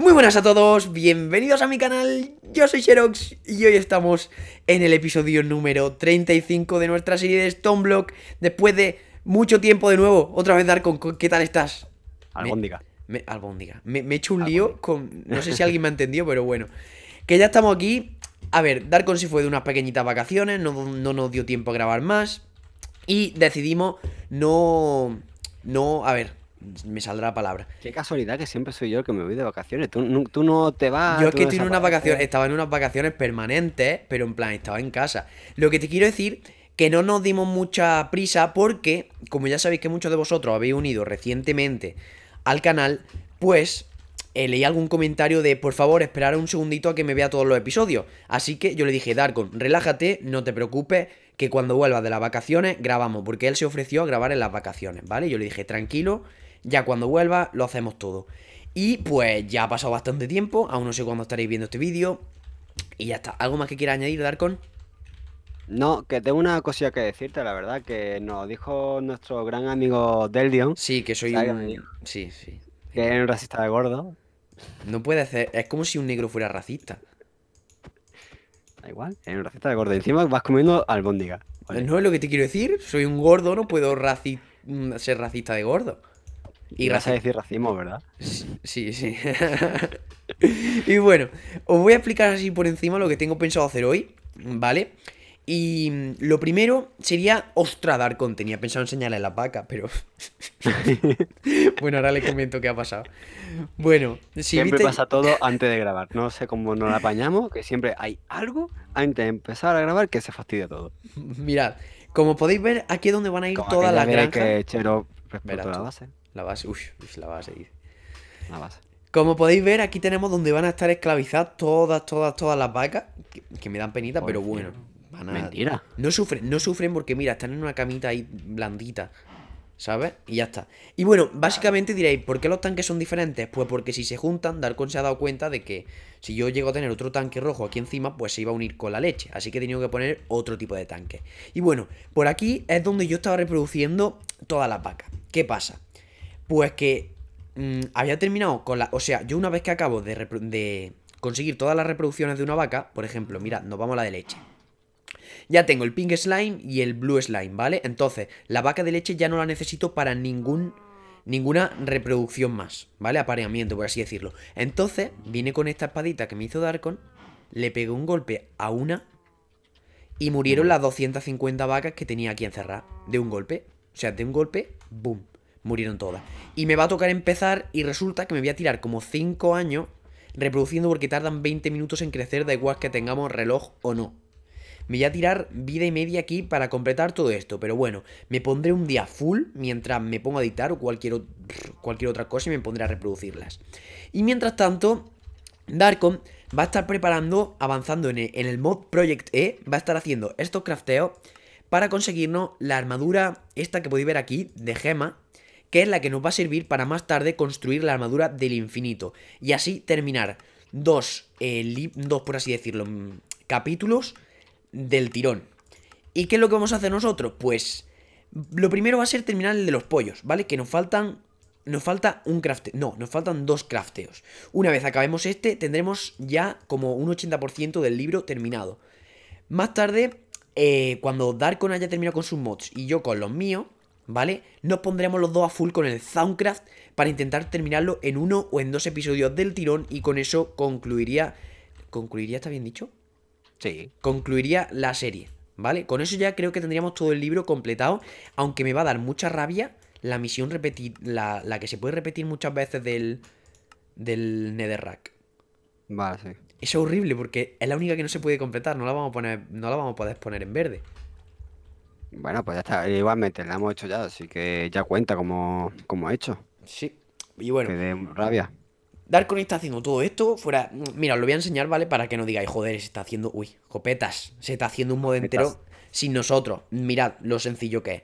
Muy buenas a todos, bienvenidos a mi canal, yo soy Xerox y hoy estamos en el episodio número 35 de nuestra serie de Block. Después de mucho tiempo de nuevo, otra vez dar ¿qué tal estás? Albóndiga Me, albóndiga, me, me he hecho un lío con, no sé si alguien me ha entendido, pero bueno Que ya estamos aquí, a ver, Darkon se fue de unas pequeñitas vacaciones, no, no nos dio tiempo a grabar más Y decidimos no... No, a ver, me saldrá la palabra. Qué casualidad que siempre soy yo el que me voy de vacaciones. Tú, no, no te vas. Yo es que estoy en unas vacaciones, estaba en unas vacaciones permanentes, pero en plan, estaba en casa. Lo que te quiero decir que no nos dimos mucha prisa porque, como ya sabéis que muchos de vosotros habéis unido recientemente al canal, pues eh, leí algún comentario de por favor esperar un segundito a que me vea todos los episodios. Así que yo le dije, Darkon, relájate, no te preocupes, que cuando vuelvas de las vacaciones grabamos, porque él se ofreció a grabar en las vacaciones, ¿vale? Yo le dije, tranquilo, ya cuando vuelva lo hacemos todo. Y pues ya ha pasado bastante tiempo, aún no sé cuándo estaréis viendo este vídeo. Y ya está. ¿Algo más que quieras añadir, Darkon? No, que tengo una cosilla que decirte, la verdad, que nos dijo nuestro gran amigo Deldion. Sí, que soy un... Sí, sí. Que un racista de gordo. No puede ser, es como si un negro fuera racista. Da igual, eres un racista de gordo. Encima vas comiendo albóndiga. No es lo que te quiero decir, soy un gordo, no puedo mm, ser racista de gordo. Y vas a decir racimo, ¿verdad? Sí, sí. y bueno, os voy a explicar así por encima lo que tengo pensado hacer hoy, ¿vale? Y lo primero sería Ostradar Tenía pensado enseñarle la vaca, pero. bueno, ahora les comento qué ha pasado. Bueno, si siempre pasa todo antes de grabar. No sé cómo nos apañamos, que siempre hay algo antes de empezar a grabar que se fastidia todo. Mirad, como podéis ver, aquí es donde van a ir todas toda la la base, uy, la La base. Como podéis ver, aquí tenemos donde van a estar esclavizadas todas, todas, todas las vacas. Que, me dan penita, pero bueno. Mentira. No sufren, no sufren porque, mira, están en una camita ahí blandita. ¿Sabes? Y ya está. Y bueno, básicamente diréis, ¿por qué los tanques son diferentes? Pues porque si se juntan, Darkon se ha dado cuenta de que si yo llego a tener otro tanque rojo aquí encima, pues se iba a unir con la leche. Así que he tenido que poner otro tipo de tanque. Y bueno, por aquí es donde yo estaba reproduciendo todas las vacas. ¿Qué pasa? Pues que mm, había terminado con la... O sea, yo una vez que acabo de, conseguir todas las reproducciones de una vaca, por ejemplo, mira, nos vamos a la de leche. Ya tengo el pink slime y el blue slime, ¿vale? Entonces, la vaca de leche ya no la necesito para ningún ninguna reproducción más, ¿vale? Apareamiento, por así decirlo. Entonces, vine con esta espadita que me hizo Darkon, le pegué un golpe a una y murieron las 250 vacas que tenía aquí encerradas. De un golpe, o sea, de un golpe, boom, murieron todas. Y me va a tocar empezar y resulta que me voy a tirar como 5 años reproduciendo porque tardan 20 minutos en crecer, da igual que tengamos reloj o no. Me voy a tirar vida y media aquí para completar todo esto, pero bueno, me pondré un día full mientras me pongo a editar o cualquier, cualquier otra cosa y me pondré a reproducirlas. Y mientras tanto, Darkon va a estar preparando, avanzando en e, en el mod Project E, va a estar haciendo estos crafteos para conseguirnos la armadura esta que podéis ver aquí de gema, que es la que nos va a servir para más tarde construir la armadura del infinito. Y así terminar dos, eh, dos por así decirlo, mm, capítulos del tirón. ¿Y qué es lo que vamos a hacer nosotros? Pues lo primero va a ser terminar el de los pollos, ¿vale? Que nos faltan... Nos falta un crafteo. No, nos faltan dos crafteos. Una vez acabemos este, tendremos ya como un 80% del libro terminado. Más tarde, eh, cuando Darkon haya terminado con sus mods y yo con los míos, ¿vale? Nos pondremos los dos a full con el Soundcraft para intentar terminarlo en uno o en dos episodios del tirón y con eso concluiría... ¿Concluiría está bien dicho? Sí. Concluiría la serie, ¿vale? Con eso ya creo que tendríamos todo el libro completado, aunque me va a dar mucha rabia la misión repetir, la, la que se puede repetir muchas veces del, del Netherrack. Vale, sí. Es horrible porque es la única que no se puede completar, no la vamos a poner, no la vamos a poder poner en verde. Bueno, pues ya está. Igualmente, la hemos hecho ya, así que ya cuenta como, como hecho. Sí. Y bueno. Que de rabia. Darkon está haciendo todo esto fuera. Mira, os lo voy a enseñar, ¿vale? Para que no digáis, joder, se está haciendo. Uy, copetas. Se está haciendo un modo entero sin nosotros. Mirad lo sencillo que es.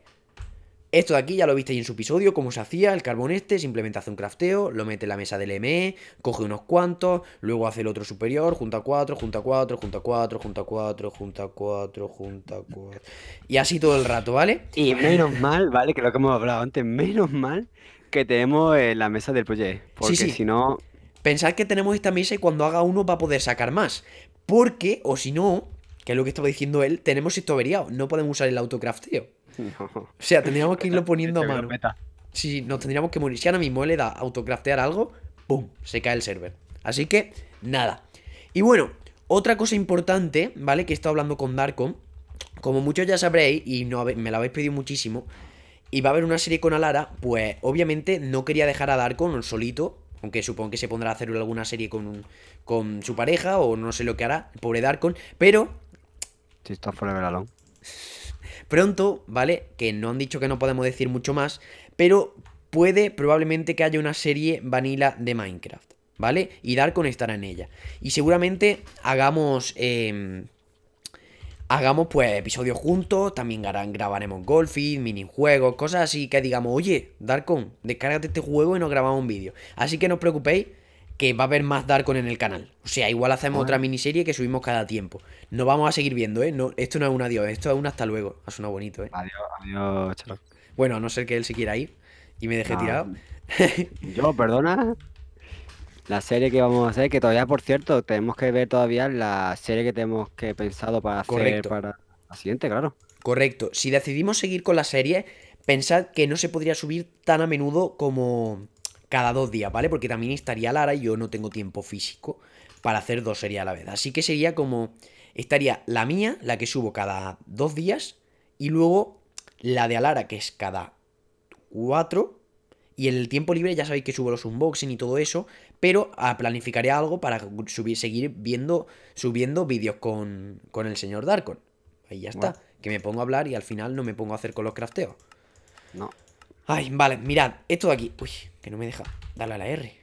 Esto de aquí ya lo visteis en su episodio, cómo se hacía, el carbón este, simplemente hace un crafteo, lo mete en la mesa del ME, coge unos cuantos, luego hace el otro superior, junta cuatro, junta cuatro, junta cuatro, junta cuatro, junta cuatro, junta 4. Y así todo el rato, ¿vale? Y menos mal, ¿vale? Que lo que hemos hablado antes, menos mal que tenemos eh, la mesa del proyecto. E, porque sí, sí. si no... Pensad que tenemos esta mesa y cuando haga uno va a poder sacar más. Porque, o si no, que es lo que estaba diciendo él, tenemos esto averiado, no podemos usar el autocrafteo. O sea, tendríamos que irlo poniendo a mano. Si nos tendríamos que morir. Si ahora mismo le da autocraftear algo, ¡pum! Se cae el server. Así que, nada. Y bueno, otra cosa importante, ¿vale? Que he estado hablando con Darkon. Como muchos ya sabréis, y me lo habéis pedido muchísimo, y va a haber una serie con Alara, pues obviamente no quería dejar a Darkon solito, aunque supongo que se pondrá a hacer alguna serie con, su pareja o no sé lo que hará, el pobre Darkon, pero... Si está forever alone pronto, ¿vale? Que no han dicho que no podemos decir mucho más, pero puede probablemente que haya una serie vanilla de Minecraft, ¿vale? Y Darkon estará en ella. Y seguramente hagamos... Em, hagamos pues episodios juntos, también grabaremos golfing, minijuegos, cosas así que digamos, oye, Darkon, descárgate este juego y nos grabamos un vídeo. Así que no os preocupéis, que va a haber más Darkon en el canal. O sea, igual hacemos ah. otra miniserie que subimos cada tiempo. No vamos a seguir viendo, ¿eh? No, esto no es un adiós, esto es un hasta luego. Ha sonado bonito, ¿eh? Adiós, adiós, chaval. Bueno, a no ser que él se quiera ir y me deje ah. tirado. Yo, perdona. La serie que vamos a hacer, que todavía, por cierto, tenemos que ver todavía la serie que tenemos que pensado para hacer para la siguiente, claro. Correcto. Si decidimos seguir con la serie, pensad que no se podría subir tan a menudo como cada dos días, ¿vale? Porque también estaría Lara y yo no tengo tiempo físico para hacer dos series a la vez. Así que sería como, estaría la mía, la que subo cada dos días, y luego la de Alara, que es cada cuatro, y en el tiempo libre ya sabéis que subo los unboxing y todo eso, pero ah, planificaré algo para subir, seguir viendo, subiendo vídeos con, con el señor Darkon. Ahí ya está, que me pongo a hablar y al final no me pongo a hacer con los crafteos. No. Ay, vale, mirad, esto de aquí. Uy, que no me deja darle a la R.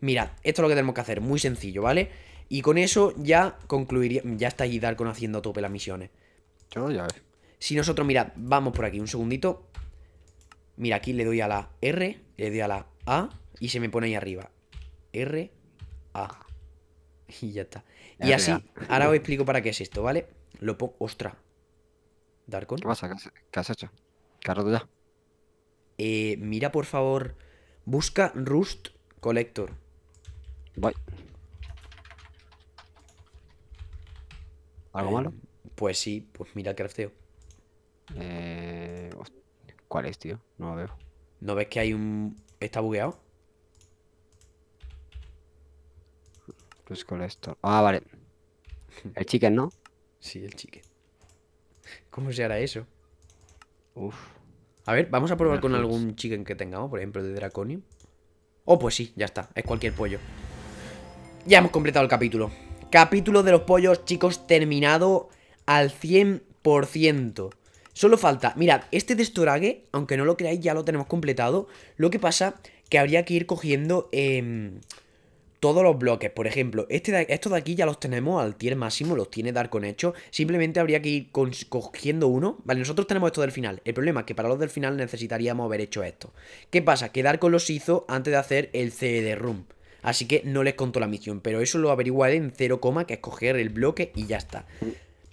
Mirad, esto es lo que tenemos que hacer, muy sencillo, ¿vale? Y con eso ya concluiría. Ya está ahí Darkon haciendo a tope las misiones. Yo ya ves. Si nosotros, mirad, vamos por aquí, un segundito. Mira, aquí le doy a la R, le doy a la A y se me pone ahí arriba. R, A. Y ya está. y así, ahora os explico para qué es esto, ¿vale? Lo pongo. ¡Ostras! Darkon. ¿Qué pasa? ¿Qué has hecho? ¿Qué has ya? Eh, mira, por favor, busca Rust Collector. Voy. ¿Algo eh, malo? Pues sí, pues mira el crafteo. Eh, ¿Cuál es, tío? No lo veo. ¿No ves que hay un... está bugueado? Rust Collector. Ah, vale. El chicken, ¿no? Sí, el chicken. ¿Cómo se hará eso? Uf. A ver, vamos a probar con algún chicken que tengamos, por ejemplo, de Draconi. Oh, pues sí, ya está, es cualquier pollo. Ya hemos completado el capítulo. Capítulo de los pollos, chicos, terminado al 100%. Solo falta, mirad, este de Storage, aunque no lo creáis, ya lo tenemos completado. Lo que pasa que habría que ir cogiendo... Em, todos los bloques. Por ejemplo, este estos de aquí ya los tenemos al tier máximo, los tiene Darkon hecho. Simplemente habría que ir cogiendo uno. Vale, nosotros tenemos esto del final. El problema es que para los del final necesitaríamos haber hecho esto. ¿Qué pasa? Que con los hizo antes de hacer el CD Room. Así que no les contó la misión, pero eso lo averiguaré en 0, que es coger el bloque y ya está.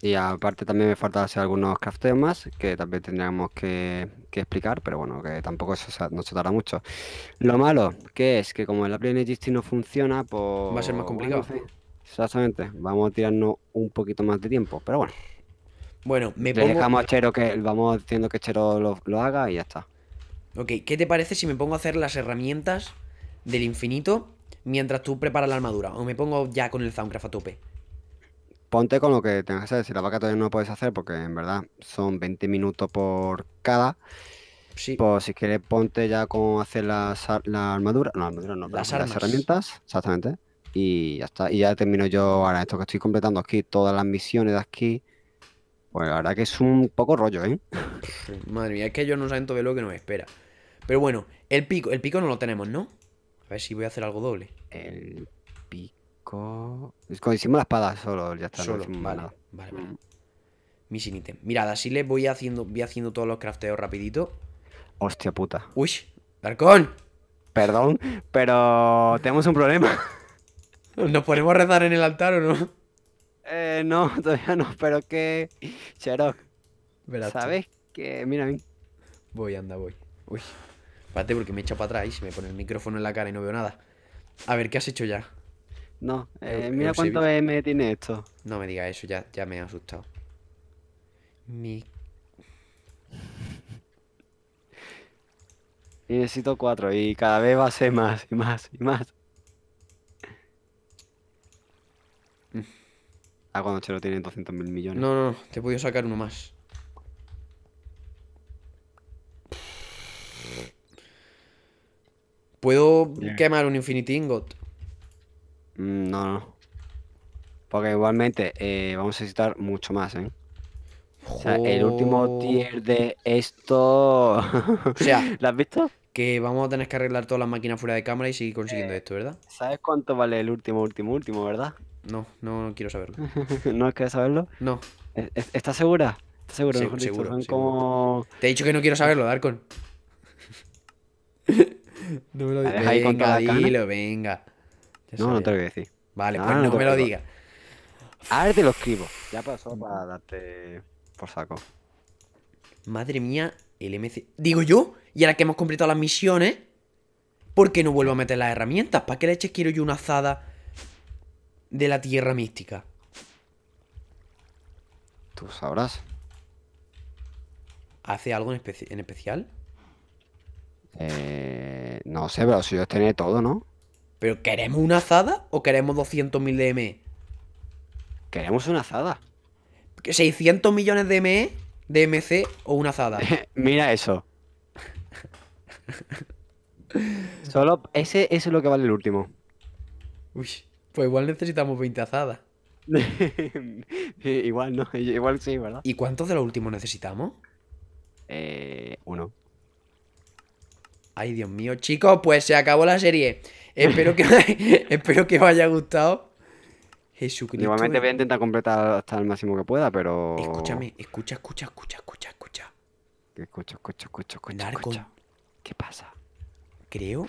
Y aparte también me falta hacer algunos crafteos más que también tendríamos que, que explicar, pero bueno, que tampoco eso nos no tarda mucho. Lo malo que es que como el Apple no funciona, pues... Va a ser más complicado. exactamente, vamos a tirarnos un poquito más de tiempo, pero bueno. Bueno, me Le dejamos a Chero que vamos diciendo que Chero lo, lo haga y ya está. Ok, ¿qué te parece si me pongo a hacer las herramientas del infinito mientras tú preparas la armadura? O me pongo ya con el Soundcraft a tope ponte con lo que tengas que hacer. Si la vaca todavía no lo puedes hacer, porque en verdad son 20 minutos por cada. Sí. Pues si quieres, ponte ya con hacer la, armadura. No, armadura no, las, herramientas, exactamente. Y ya está. Y ya termino yo ahora esto que estoy completando aquí, todas las misiones de aquí. Pues la verdad que es un poco rollo, ¿eh? Madre mía, es que yo no saben todo lo que nos espera. Pero bueno, el pico, el pico no lo tenemos, ¿no? A ver si voy a hacer algo doble. El como Hicimos la espada solo, ya está. Solo, vale, vale, vale. Mm. Missing item. Mirad, así les voy haciendo, voy haciendo todos los crafteos rapidito. Hostia puta. Uy, Darkon. Perdón, pero tenemos un problema. ¿Nos podemos rezar en el altar o no? Eh, no, todavía no, pero que... Sherlock, ¿sabes que Mira a mí. Voy, anda, voy. Uy, espérate porque me he echado para atrás y se me pone el micrófono en la cara y no veo nada. A ver, ¿qué has hecho ya? No, eh, mira cuánto M tiene esto. No me diga eso, ya, ya me he asustado. Mi... Y necesito cuatro y cada vez va a ser más y más y más. Mm. Ah, cuando Chelo tiene 200 mil millones. No, no, no, te he podido sacar uno más. ¿Puedo quemar un Infinity Ingot? Mm, no, no. Porque igualmente eh, vamos a necesitar mucho más, ¿eh? O sea, el último tier de esto. o sea, ¿lo has visto? Que vamos a tener que arreglar todas las máquinas fuera de cámara y seguir consiguiendo eh, esto, ¿verdad? ¿Sabes cuánto vale el último, último, último, verdad? No, no, quiero saberlo. ¿No es quieres saberlo? No. Eh, ¿Estás segura? ¿Estás segura? seguro, seguro. Te he dicho que no quiero saberlo, Darkon. no me lo digas. Venga, dilo, venga no, no te lo voy a decir. Vale, ah, pues no, me lo digas. Ahora te lo escribo. Ya pasó para darte por saco. Madre mía, el MC. Digo yo, y ahora que hemos completado las misiones, ¿por qué no vuelvo a meter las herramientas? ¿Para qué eches quiero yo una azada de la tierra mística? Tú sabrás. ¿Hace algo en, especial? Eh, no sé, pero si yo tenía todo, ¿no? ¿Pero queremos una azada o queremos 200.000 de ME? Queremos una azada. ¿600 millones de ME, de MC o una azada? Mira eso. Solo ese, es lo que vale el último. Uy, pues igual necesitamos 20 azadas. igual no, igual sí, ¿verdad? ¿Y cuántos de los últimos necesitamos? Eh, uno. Ay, Dios mío, chicos, pues se acabó la serie espero que, espero que os haya gustado. Jesucristo. Igualmente voy a intentar completar hasta el máximo que pueda, pero. Escúchame, escucha, escucha, escucha, escucha, escucha. Escucha, escucha, escucha, escucha. ¿Qué pasa? Creo.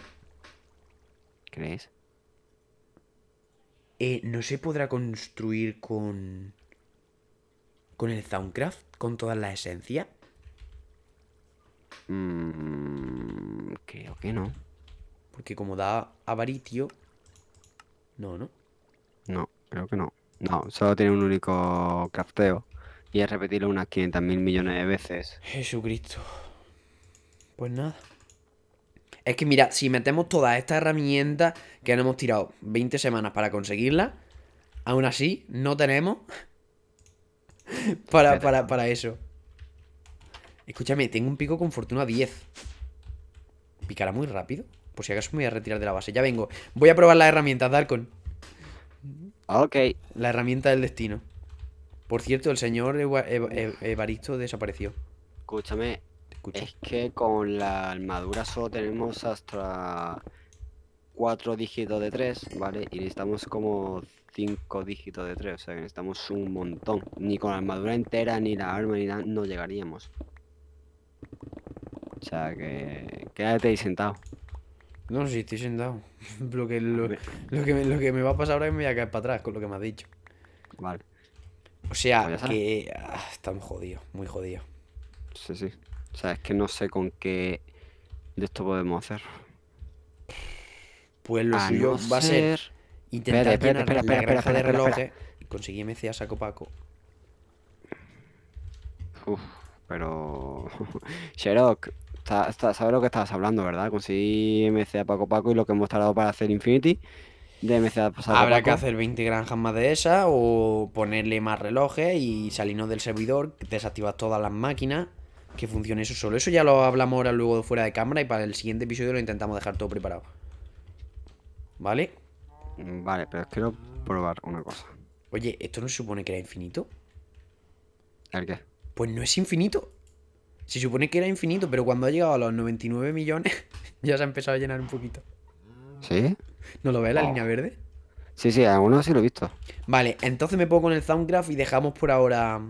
¿Crees? Eh, no se podrá construir con. con el Soundcraft, con todas la esencias. Mm, creo que no. Porque como da avaritio... No, ¿no? No, creo que no. No, solo tiene un único crafteo. Y es repetirlo unas 500.000 millones de veces. Jesucristo. Pues nada. Es que mira, si metemos toda esta herramienta que nos hemos tirado 20 semanas para conseguirla aún así no tenemos para eso. Escúchame, tengo un pico con fortuna 10. ¿Picará muy rápido? Por si acaso me voy a retirar de la base. Ya vengo. Voy a probar la herramienta, Darkon. Ah, ok. La herramienta del destino. Por cierto, el señor Evaristo desapareció. Escúchame. Es que con la armadura solo tenemos hasta 4 dígitos de 3, ¿vale? Y necesitamos como cinco dígitos de 3, o sea que necesitamos un montón. Ni con la armadura entera, ni la arma, ni nada, no llegaríamos. O sea que quédate ahí sentado. No, si estoy sentado. lo, que, lo, que me, lo que me va a pasar ahora es que me voy a caer para atrás con lo que me has dicho. Vale. O sea, pues que ah, estamos jodidos, muy jodidos. Sí, sí. O sea, es que no sé con qué de esto podemos hacer. Pues lo suyo va a ser, intentar llenar espera, espera, la granja de relojes y conseguir MC a saco paco. Uf, pero... Sherlock, Está, sabes lo que estabas hablando, ¿verdad? Conseguí MCA Paco Paco y lo que hemos tardado para hacer Infinity. De MCA Paco Habrá que hacer 20 granjas más de esas o ponerle más relojes y salirnos del servidor, desactivar todas las máquinas, que funcione eso solo. Eso ya lo hablamos ahora luego fuera de cámara y para el siguiente episodio lo intentamos dejar todo preparado. ¿Vale? Vale, pero quiero probar una cosa. Oye, ¿esto no se supone que era infinito? ¿El qué? Pues no es infinito. Se supone que era infinito, pero cuando ha llegado a los 99 millones ya se ha empezado a llenar un poquito. ¿Sí? ¿No lo ve la oh. línea verde? Sí, sí, algunos sí lo he visto. Vale, entonces me pongo con el Soundgraph y dejamos por ahora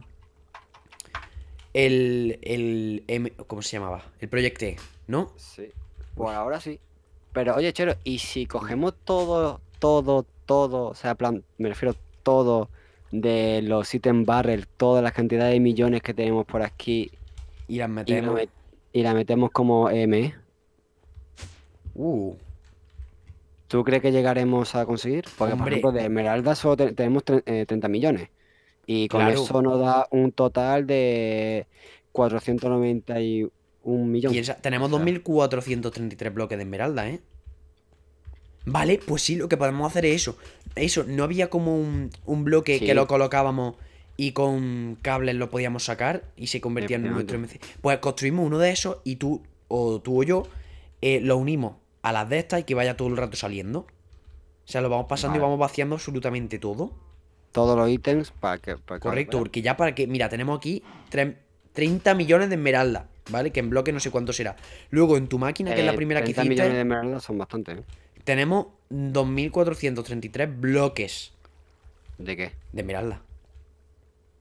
el, ¿Cómo se llamaba? El proyecto E, ¿no? Sí. Pues ahora sí. Pero oye, Chero, ¿y si cogemos todo, todo, todo, o sea, plan, me refiero todo de los ítems barrel, todas las cantidades de millones que tenemos por aquí y las metemos. Y la, metemos como M. ¿eh? Uh. ¿Tú crees que llegaremos a conseguir? Porque, por ejemplo, de Esmeralda solo tenemos 30 eh, millones. Y con eso nos da un total de 491 millones. tenemos 2.433 bloques de Esmeralda, ¿eh? Vale, pues sí, lo que podemos hacer es eso. Eso, no había como un, bloque que lo colocábamos y con cables lo podíamos sacar y se convertía en nuestro MC. Pues construimos uno de esos y tú o tú o yo eh, lo unimos a las de estas y que vaya todo el rato saliendo. O sea, lo vamos pasando y vamos vaciando absolutamente todo. Todos los ítems para que... Correcto, porque ya para que... Mira, tenemos aquí 30 millones de esmeralda, ¿vale? Que en bloque no sé cuánto será. Luego en tu máquina, que es la eh, primera 30 que hiciste... millones de esmeralda son bastantes. ¿eh? Tenemos 2.433 bloques. ¿De qué? De esmeralda.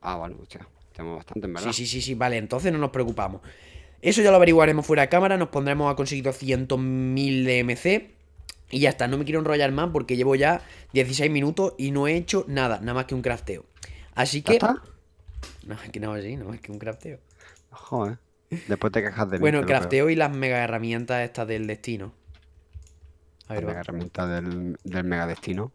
Ah, vale, hostia. Tenemos bastante, en verdad. Sí, sí, sí, sí, vale, entonces no nos preocupamos. Eso ya lo averiguaremos fuera de cámara, nos pondremos a conseguir 200.000 de MC. Y ya está, no me quiero enrollar más porque llevo ya 16 minutos y no he hecho nada, nada más que un crafteo. Así que... ¿Está? No, que no, sí, nada más que un crafteo. Joder. Después te quejas de Bueno, crafteo y las mega herramientas estas del destino. A ver, las mega herramientas del, del mega destino.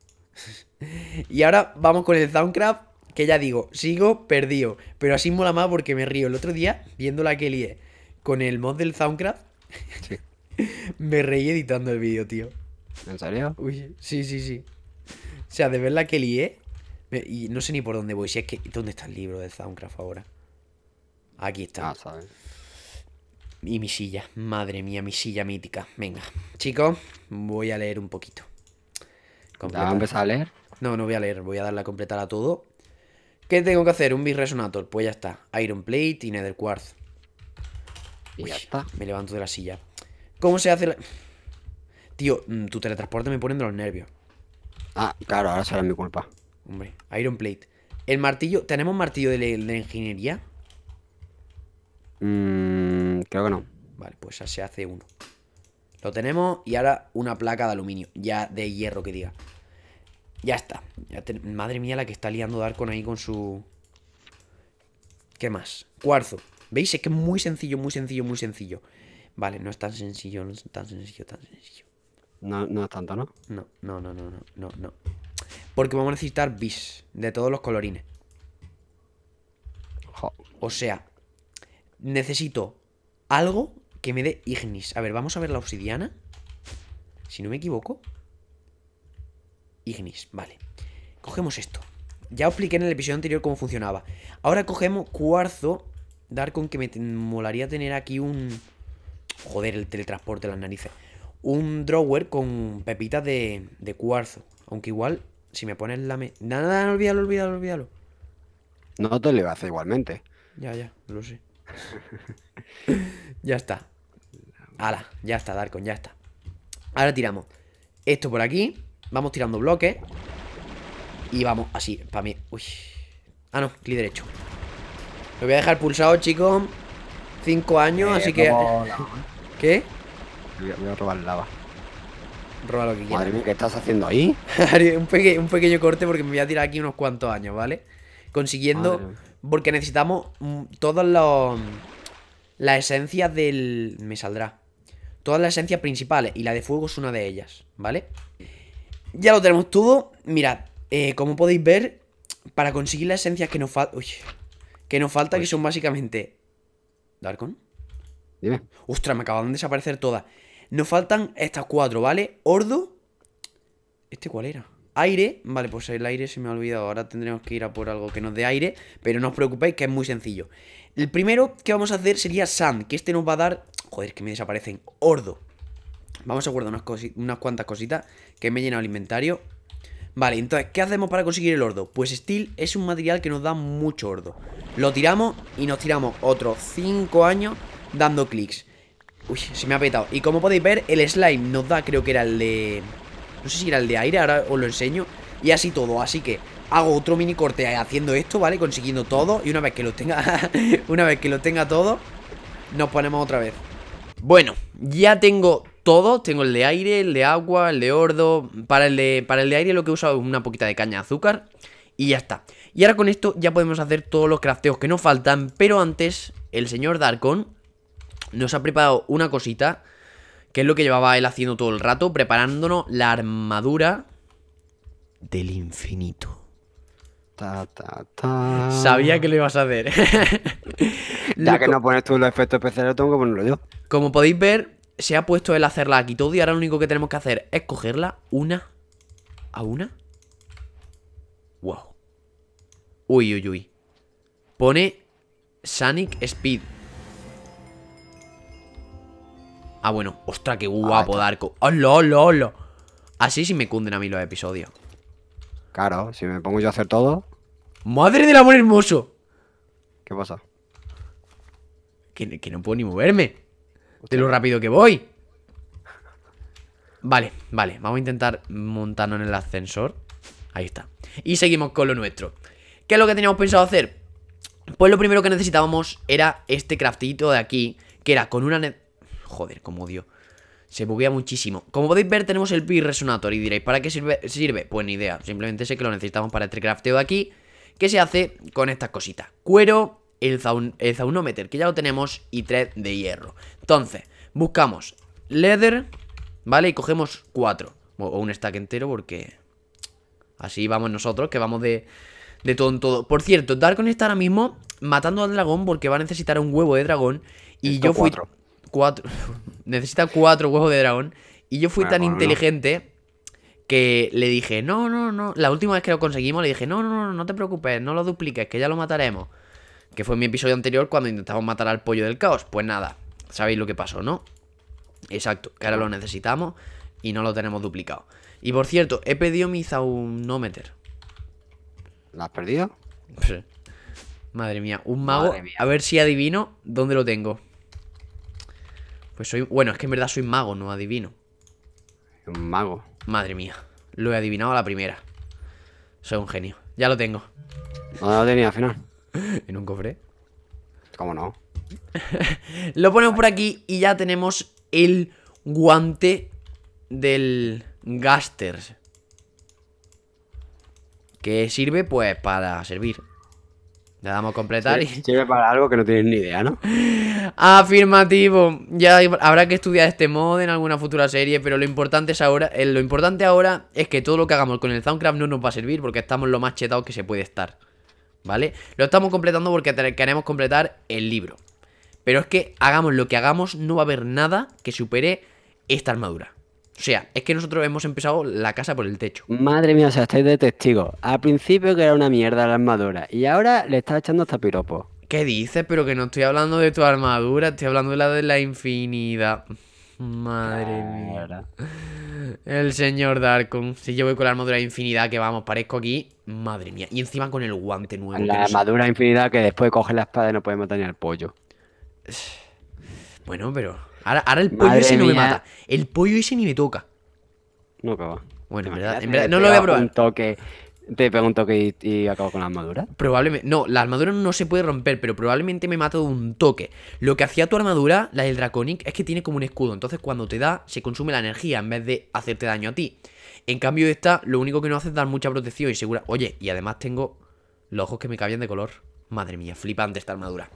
y ahora vamos con el Soundcraft que ya digo, sigo perdido, pero así mola más porque me río. El otro día, viendo la que eh, con el mod del Soundcraft, me reí editando el vídeo, tío. ¿En serio? sí, sí, sí. O sea, de ver la que eh, lié, y no sé ni por dónde voy. Si es que, ¿dónde está el libro del Soundcraft ahora? Aquí está. Ah, y mi silla, madre mía, mi silla mítica. Venga, chicos, voy a leer un poquito. ¿Vas a empezar a leer? No, no voy a leer, voy a darle a completar a todo ¿Qué tengo que hacer? Un Big Pues ya está. Iron Plate y Nether Quartz. ya está. Me levanto de la silla. ¿Cómo se hace la... Tío, mm, tu teletransporte me pone de los nervios. Ah, claro, ahora será mi culpa. Hombre, Iron Plate. El martillo... ¿Tenemos martillo de, de ingeniería? Mmm... creo que no. Vale, pues ya se hace uno. Lo tenemos y ahora una placa de aluminio. Ya de hierro que diga. Ya está. Madre mía la que está liando Darkon ahí con su... ¿Qué más? Cuarzo. ¿Veis? Es que es muy sencillo, muy sencillo, muy sencillo. Vale, no es tan sencillo, no es tan sencillo, tan sencillo. No, no es tanto, ¿no? No, no, no, no, no, no, no. Porque vamos a necesitar bis de todos los colorines. O sea, necesito algo que me dé ignis. A ver, vamos a ver la obsidiana. Si no me equivoco. Ignis, vale. Cogemos esto. Ya os expliqué en el episodio anterior cómo funcionaba. Ahora cogemos cuarzo. Dar que me molaría tener aquí un... Joder, el teletransporte de las narices. Un drawer con pepitas de, de cuarzo. Aunque igual, si me pones la... Me... Nada, nada, no, olvídalo, olvídalo, olvídalo. No te lo hacer igualmente. Ya, ya, lo sé. ya está. Ala, ya está, Darkon, ya está. Ahora tiramos esto por aquí. Vamos tirando bloques. Y vamos así, para mí. Uy. Ah, no, clic derecho. Lo voy a dejar pulsado, chicos. Cinco años, eh, así que. ¿eh? ¿Qué? Voy a, robar lava. Roba lo que quieras. Madre mía, ¿qué estás haciendo ahí? un, un, pequeño corte porque me voy a tirar aquí unos cuantos años, ¿vale? Consiguiendo. Porque necesitamos mm, todas los. Las esencias del. Me saldrá. Todas las esencias principales. Y la de fuego es una de ellas, ¿vale? Ya lo tenemos todo. Mirad, eh, como podéis ver, para conseguir las esencias que nos Que nos falta, que son básicamente... ¿Darkon? Dime. Ostras, me acaban de desaparecer todas. Nos faltan estas cuatro, ¿vale? Ordo. ¿Este cuál era? Aire. Vale, pues el aire se me ha olvidado. Ahora tendremos que ir a por algo que nos dé aire. Pero no os preocupéis, que es muy sencillo. El primero que vamos a hacer sería Sand, que este nos va a dar... Joder, que me desaparecen. Ordo. Vamos a guardar unas, unas, cuantas cositas que me he llenado el inventario. Vale, entonces, ¿qué hacemos para conseguir el ordo? Pues steel es un material que nos da mucho ordo. Lo tiramos y nos tiramos otros 5 años dando clics. Uy, se me ha petado. Y como podéis ver, el slime nos da, creo que era el de... No sé si era el de aire, ahora os lo enseño. Y así todo, así que hago otro mini corte haciendo esto, ¿vale? Consiguiendo todo. Y una vez que lo tenga, una vez que lo tenga todo, nos ponemos otra vez. Bueno, ya tengo todo. Tengo el de aire, el de agua, el de ordo. Para el de, para el de aire lo que he usado es una poquita de caña de azúcar. Y ya está. Y ahora con esto ya podemos hacer todos los crafteos que nos faltan. Pero antes, el señor Darkon nos ha preparado una cosita. Que es lo que llevaba él haciendo todo el rato. Preparándonos la armadura del infinito. Ta, ta, ta. Sabía que lo ibas a hacer. ya que no pones tú los efectos especiales, tengo que ponerlo yo. Como podéis ver, se ha puesto el hacerla aquí todo y ahora lo único que tenemos que hacer es cogerla una a una. Wow. Uy, uy, uy. Pone Sonic Speed. Ah, bueno. Ostras, qué guapo Darko. ¡Hola, hola, hola! Así sí me cunden a mí los episodios. Claro, si me pongo yo a hacer todo. ¡Madre del amor hermoso! ¿Qué pasa? que no puedo ni moverme. De lo rápido que voy. Vale, vale. Vamos a intentar montarnos en el ascensor. Ahí está. Y seguimos con lo nuestro. ¿Qué es lo que teníamos pensado hacer? Pues lo primero que necesitábamos era este craftito de aquí, que era con una... Joder, como odio. Se buguea muchísimo. Como podéis ver, tenemos el pi resonator y diréis, ¿para qué sirve? sirve? Pues ni idea. Simplemente sé que lo necesitamos para este crafteo de aquí, que se hace con estas cositas. Cuero, el, zaun que ya lo tenemos, y tres de hierro. Entonces, buscamos leather, ¿vale? Y cogemos 4. O, un stack entero porque... Así vamos nosotros, que vamos de, de todo en todo. Por cierto, Darkon está ahora mismo matando al dragón porque va a necesitar un huevo de dragón. Y yo fui... Cuatro. necesita cuatro huevos de dragón. Y yo fui tan inteligente que le dije, no, no, no. La última vez que lo conseguimos le dije, no, no, no, no te preocupes, no lo dupliques, que ya lo mataremos. Que fue mi episodio anterior cuando intentamos matar al pollo del caos. Pues nada, sabéis lo que pasó, ¿no? Exacto, que ahora lo necesitamos y no lo tenemos duplicado. Y por cierto, he pedido mi zaunómeter. ¿La has perdido? madre mía, un mago. A ver si adivino dónde lo tengo. Pues soy. Bueno, es que en verdad soy mago, no adivino. Un mago. Madre mía, lo he adivinado a la primera. Soy un genio. Ya lo tengo. No lo tenía al final. ¿En un cofre? ¿Cómo no? Lo ponemos por aquí y ya tenemos el guante del gaster Que sirve pues para servir. Le damos completar y... Sirve para algo que no tienes ni idea, ¿no? Afirmativo. Ya habrá que estudiar este mod en alguna futura serie, pero lo importante es ahora, eh, lo importante ahora es que todo lo que hagamos con el Soundcraft no nos va a servir porque estamos lo más chetados que se puede estar. ¿vale? Lo estamos completando porque queremos completar el libro. Pero es que hagamos lo que hagamos, no va a haber nada que supere esta armadura. O sea, es que nosotros hemos empezado la casa por el techo. Madre mía, o sea, estáis de testigo Al principio que era una mierda la armadura y ahora le está echando hasta piropo. ¿Qué dices? Pero que no estoy hablando de tu armadura, estoy hablando de la de la infinidad. Madre mía. El señor Darkon. Si yo voy con la armadura de infinidad que vamos, parezco aquí. Madre mía. Y encima con el guante nuevo. La armadura de infinidad que después coge la espada no podemos tener pollo. Bueno, pero. Ahora, el pollo ese no me mata. El pollo ese ni me toca. No acaba. Bueno, en verdad, en verdad no lo voy a probar. Te pregunto que y, y acabo con la armadura. Probablemente. No, la armadura no se puede romper, pero probablemente me mato de un toque. Lo que hacía tu armadura, la del Draconic, es que tiene como un escudo. Entonces cuando te da, se consume la energía en vez de hacerte daño a ti. En cambio, esta lo único que no hace es dar mucha protección y segura. Oye, y además tengo los ojos que me cabían de color. Madre mía, flipante esta armadura.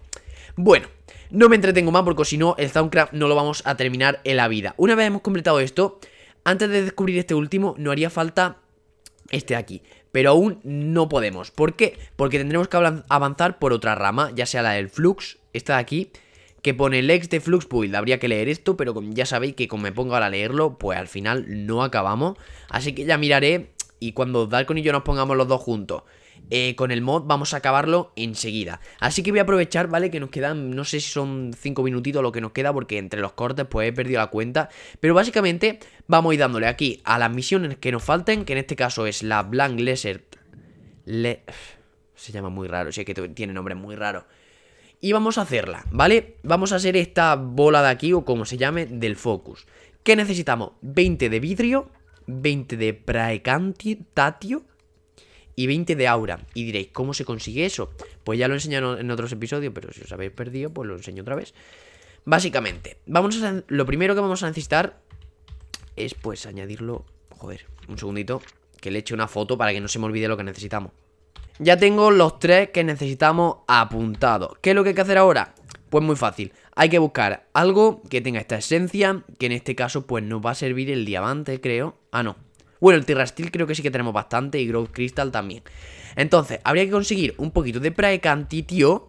Bueno, no me entretengo más porque si no, el Soundcraft no lo vamos a terminar en la vida. Una vez hemos completado esto, antes de descubrir este último, no haría falta este de aquí pero aún no podemos. ¿Por qué? Porque tendremos que avanzar por otra rama, ya sea la del flux, esta de aquí, que pone el ex de flux build. Pues habría que leer esto, pero ya sabéis que como me pongo ahora a leerlo, pues al final no acabamos. Así que ya miraré y cuando Dalcon y yo nos pongamos los dos juntos eh, con el mod vamos a acabarlo enseguida. Así que voy a aprovechar, ¿vale? Que nos quedan, no sé si son 5 minutitos lo que nos queda, porque entre los cortes pues he perdido la cuenta. Pero básicamente vamos a ir dándole aquí a las misiones que nos falten, que en este caso es la Blank Lesert. Se llama muy raro, Sé que tiene nombre muy raro. Y vamos a hacerla, ¿vale? Vamos a hacer esta bola de aquí, o como se llame, del Focus. ¿Qué necesitamos? 20 de vidrio, 20 de praecantitatio, y 20 de aura. Y diréis, ¿cómo se consigue eso? Pues ya lo he enseñado en otros episodios, pero si os habéis perdido, pues lo enseño otra vez. Básicamente, vamos a, lo primero que vamos a necesitar es pues añadirlo... Joder, un segundito, que le eche una foto para que no se me olvide lo que necesitamos. Ya tengo los tres que necesitamos apuntados. ¿Qué es lo que hay que hacer ahora? Pues muy fácil. Hay que buscar algo que tenga esta esencia, que en este caso pues nos va a servir el diamante, creo. Ah, no, bueno, el Terrastil creo que sí que tenemos bastante y Growth Crystal también. Entonces, habría que conseguir un poquito de Praecantitio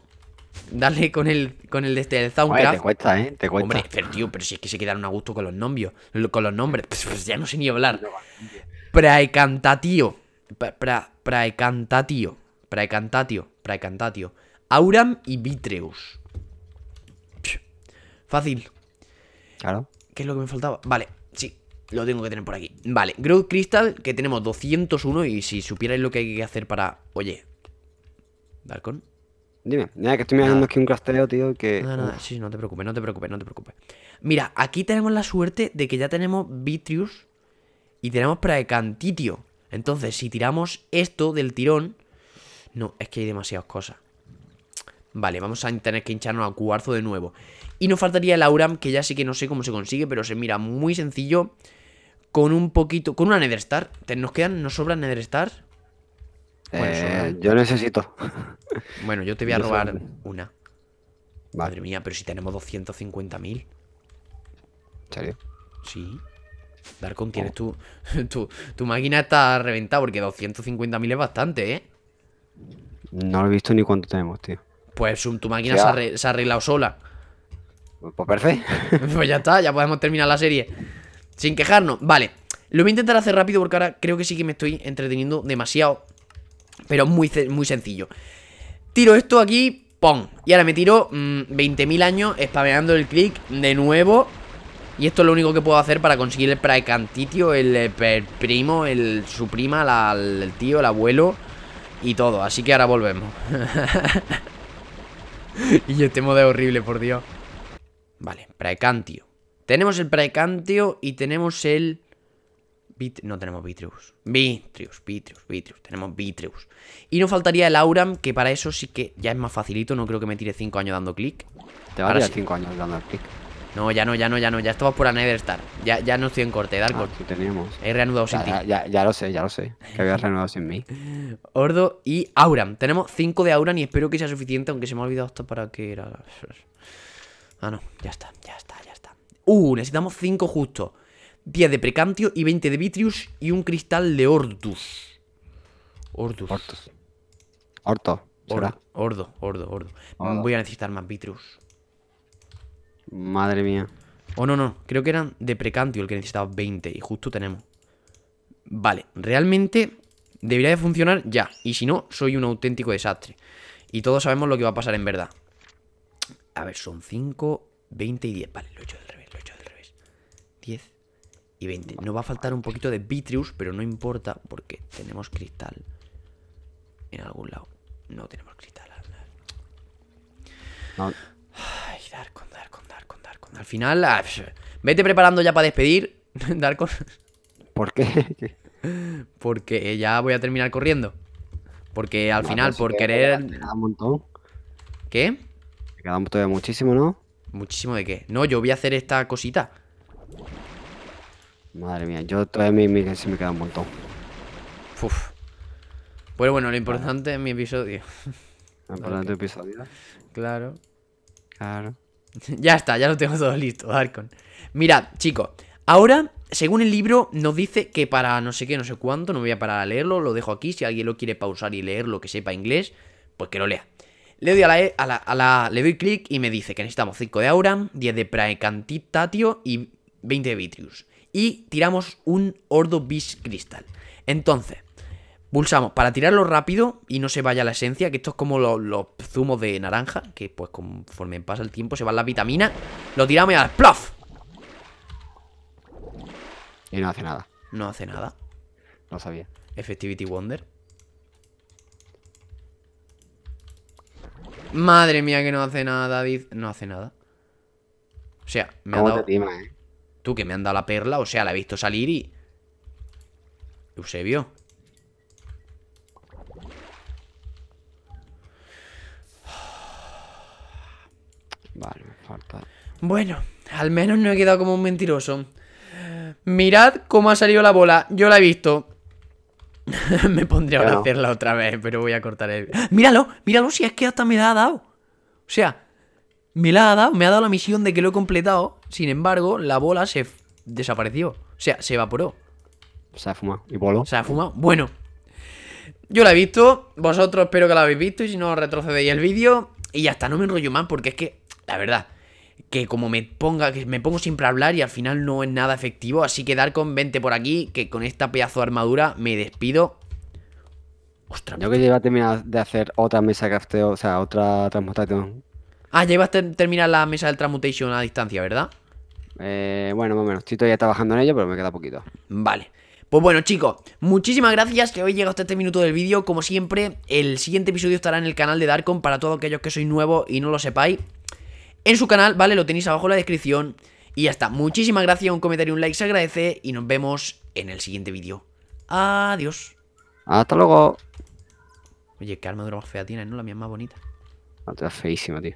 Dale con el, con el de este, el te cuesta, ¿eh? Te cuesta. Hombre, pero pero si es que se quedaron a gusto con los nombres con los nombres. Pues, pues, ya no sé ni hablar. Praecantatio. Pra, praecantatio. Praecantatio. Praecantatio. Auram y Vitreus. Fácil. Claro. ¿Qué es lo que me faltaba? Vale, lo tengo que tener por aquí. Vale, Growth Crystal, que tenemos 201 y si supierais lo que hay que hacer para... Oye, Darkon. Dime, mira que estoy mirando aquí un crasteo, tío, que... Nada, nada, sí, no te preocupes, no te preocupes, no te preocupes. Mira, aquí tenemos la suerte de que ya tenemos Vitrius y tenemos Praecantitio. Entonces, si tiramos esto del tirón... No, es que hay demasiadas cosas. Vale, vamos a tener que hincharnos a cuarzo de nuevo. Y nos faltaría el Auram, que ya sí que no sé cómo se consigue, pero se mira muy sencillo con un poquito, con una Nether Nos quedan, nos sobran Nether eh, yo necesito. Bueno, yo te voy a robar una. Madre mía, pero si tenemos 250.000. ¿En serio? Sí. Darkon, tienes oh. tu, tu, máquina está reventada porque 250.000 es bastante, ¿eh? No lo he visto ni cuánto tenemos, tío. Pues tu máquina se ha, se ha arreglado sola. Pues, pues perfecto. pues ya está, ya podemos terminar la serie. Sin quejarnos, vale Lo voy a intentar hacer rápido porque ahora creo que sí que me estoy entreteniendo demasiado Pero muy, muy sencillo Tiro esto aquí, ¡pum! Y ahora me tiro 20.000 mm, años spameando el clic de nuevo Y esto es lo único que puedo hacer para conseguir el praecantitio, el, el eh, primo, el su prima, el tío, el abuelo y todo, así que ahora volvemos Y este modo es horrible, por Dios Vale, praecantio tenemos el Precantio y tenemos el... No tenemos Vitreus. Vitreus, Vitreus, Vitreus. Tenemos Vitreus. Y nos faltaría el Auram, que para eso sí que ya es más facilito. No creo que me tire 5 años dando clic. Te va a 5 años dando clic. No, ya no, ya no, ya no. Ya estamos por la Neverstar. Ya, no estoy en corte, Darko. Ah, He reanudado ya, sin ti. Ya, lo sé, ya lo sé. Que habías reanudado sin mí. Ordo y Auram. Tenemos 5 de Auram y espero que sea suficiente, aunque se me ha olvidado esto para que... era. Ah, no. Ya está, ya está, ya Uh, necesitamos 5 justo 10 de Precantio y 20 de Vitrius y un cristal de Ordus. Ordus. Ortus. Ordo, ordo, ordo, Voy a necesitar más Vitrius. Madre mía. Oh, no, no. Creo que eran de Precantio el que necesitaba 20 y justo tenemos. Vale, realmente debería de funcionar ya. Y si no, soy un auténtico desastre. Y todos sabemos lo que va a pasar en verdad. A ver, son 5, 20 y 10. Vale, lo he hecho del 10 y 20. Nos va a faltar un poquito de vitrius, pero no importa porque tenemos cristal en algún lado. No tenemos cristal. No. Ay, Darkon, Darkon, Darkon, Darkon. Al final, ah, vete preparando ya para despedir, Darkon. ¿Por qué? Porque ya voy a terminar corriendo. Porque al final, pues por querer. Me un montón. ¿Qué? Me queda todavía muchísimo, ¿no? ¿Muchísimo de qué? No, yo voy a hacer esta cosita. Madre mía, yo todavía me, se me queda un montón. Uf. Pues bueno, lo importante es mi episodio. Lo importante episodio. Claro. Claro. ya está, ya lo tengo todo listo, Darkon. Mirad, chicos, ahora, según el libro, nos dice que para no sé qué, no sé cuánto, no voy a parar a leerlo, lo dejo aquí. Si alguien lo quiere pausar y leerlo que sepa inglés, pues que lo lea. Le doy a la, e, a le doy clic y me dice que necesitamos 5 de Aura, 10 de Praecantitatio y 20 de Vitrius. Y tiramos un Ordo Beast Crystal. Entonces, pulsamos para tirarlo rápido y no se vaya la esencia, que esto es como los, zumos de naranja, que pues conforme pasa el tiempo se van las vitaminas. Lo tiramos y al ¡plof! Y no hace nada. No hace nada. No sabía. Effectivity Wonder. Madre mía, que no hace nada, No hace nada. O sea, me ha dado. Eh? Tú, que me han dado la perla, o sea, la he visto salir y... Eusebio. Vale, me falta. Bueno, al menos no he quedado como un mentiroso. Mirad cómo ha salido la bola. Yo la he visto. me pondría a hacerla otra vez, pero voy a cortar el... ¡Míralo! ¡Míralo! Si es que hasta me la ha dado. O sea, me la ha dado, me ha dado la misión de que lo he completado. Sin embargo, la bola se desapareció. O sea, se evaporó. Se ha fumado. ¿Y voló? Se ha fumado. Bueno. Yo la he visto. Vosotros espero que la habéis visto. Y si no, retrocedéis el vídeo. Y ya está, no me enrollo más. Porque es que, la verdad, que como me ponga, que me pongo siempre a hablar y al final no es nada efectivo. Así que dar con 20 por aquí, que con esta pedazo de armadura me despido. Ostras. Yo que lleva de hacer otra mesa crafteo, o sea, otra transmutación Ah, ya ibas a terminar la mesa del Transmutation a distancia, ¿verdad? Eh, bueno, más o menos. Estoy todavía trabajando en ello, pero me queda poquito. Vale. Pues bueno, chicos, muchísimas gracias que hoy llegado hasta este minuto del vídeo. Como siempre, el siguiente episodio estará en el canal de Darkon para todos aquellos que sois nuevos y no lo sepáis. En su canal, ¿vale? Lo tenéis abajo en la descripción. Y ya está. Muchísimas gracias, un comentario, y un like se agradece y nos vemos en el siguiente vídeo. Adiós. Hasta luego. Oye, qué armadura más fea tienes, ¿no? La mía más bonita. No, feísima, tío.